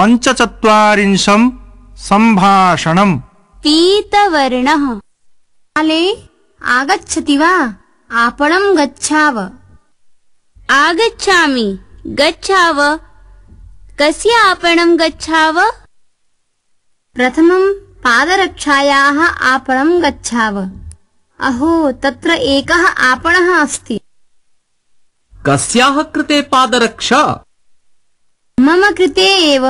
पञ्चचत्वारिंशम् सम्भाषणम् पीतवर्णः काले आगच्छति वा आपणम् गच्छाव आगच्छामि गच्छाव कस्य आपणम् गच्छाव प्रथमम् पादरक्षायाः आपणम् गच्छाव अहो तत्र एकः आपणः अस्ति कस्याः कृते पादरक्षा मम कृते एव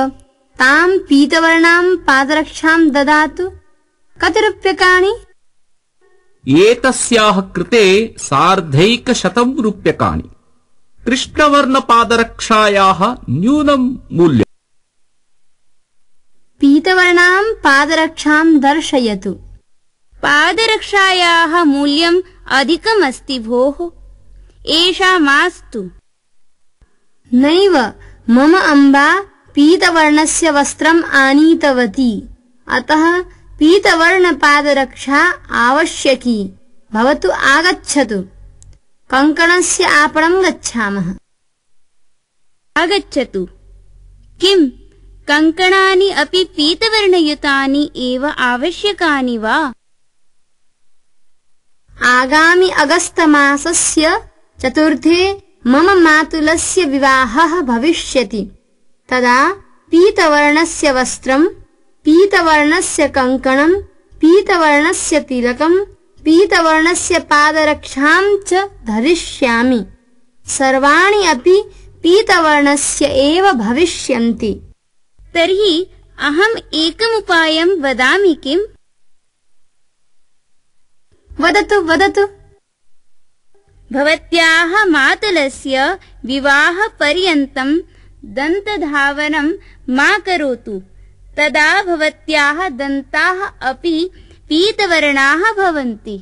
ताम् पीतवर्णाम् पादरक्षाम् ददातु कति एतस्याः कृते सार्धैकशतम् रूप्यकाणि कृष्णवर्णपादरक्षायाः न्यूनम् मूल्यम् पीतवर्णाम् पादरक्षाम् दर्शयतु पादरक्षायाः मूल्यम् अधिकमस्ति भोः एषा मास्तु नैव मम अम्बा पीतवर्णस्य वस्त्रम् आनीतवती अतः पीतवर्णपादरक्षा आवश्यकी भवतु आगच्छतु कङ्कणस्य आपणम् गच्छामः आगच्छतु किम् कङ्कणानि अपि पीतवर्णयुतानि एव आवश्यकानि वा आगामि अगस्तमासस्य चतुर्थे मम मातुलस्य विवाहः भविष्यति तदा पीतवर्णस्य वस्त्रम् पीतवर्णस्य कङ्कणम् पीतवर्णस्य तिलकम् पीतवर्णस्य पादरक्षाम् च धरिष्यामि सर्वाणि अपि पीतवर्णस्य एव भविष्यन्ति तर्हि अहम् एकमुपायम् वदामि किम् वदतु वदतु भवत्याः मातलस्य विवाहपर्यन्तम् दन्तधावनं मा करोतु तदा भवत्याः दन्ताः अपि पीतवर्णाः भवन्ति